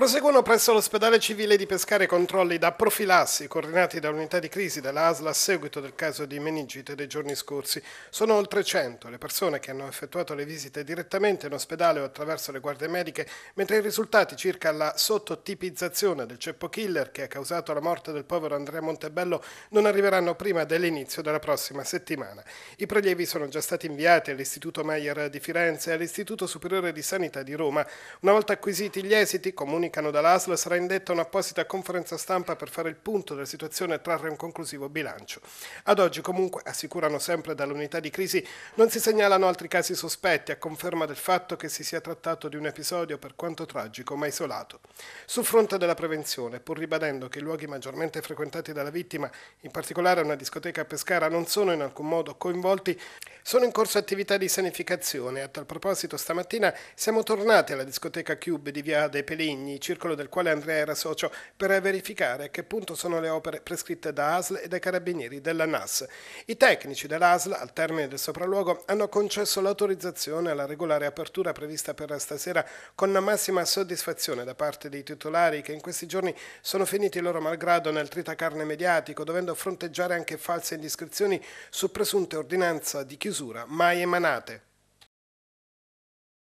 Proseguono presso l'ospedale civile di Pescare controlli da profilassi coordinati dall'unità di crisi della ASL a seguito del caso di meningite dei giorni scorsi. Sono oltre 100 le persone che hanno effettuato le visite direttamente in ospedale o attraverso le guardie mediche, mentre i risultati circa la sottotipizzazione del ceppo killer che ha causato la morte del povero Andrea Montebello non arriveranno prima dell'inizio della prossima settimana. I prelievi sono già stati inviati all'Istituto Meyer di Firenze e all'Istituto Superiore di Sanità di Roma. Una volta acquisiti gli esiti, comunicano comunicano dall'ASL, sarà indetta un'apposita conferenza stampa per fare il punto della situazione e trarre un conclusivo bilancio. Ad oggi comunque, assicurano sempre dall'unità di crisi, non si segnalano altri casi sospetti, a conferma del fatto che si sia trattato di un episodio per quanto tragico ma isolato. Sul fronte della prevenzione, pur ribadendo che i luoghi maggiormente frequentati dalla vittima, in particolare una discoteca a Pescara, non sono in alcun modo coinvolti, sono in corso attività di sanificazione. A tal proposito stamattina siamo tornati alla discoteca Cube di via dei Peligni, circolo del quale Andrea era socio, per verificare a che punto sono le opere prescritte da ASL e dai carabinieri della NAS. I tecnici dell'ASL, al termine del sopralluogo, hanno concesso l'autorizzazione alla regolare apertura prevista per stasera con la massima soddisfazione da parte dei titolari che in questi giorni sono finiti loro malgrado nel tritacarne mediatico, dovendo fronteggiare anche false indiscrezioni su presunte ordinanze di chiusura mai emanate.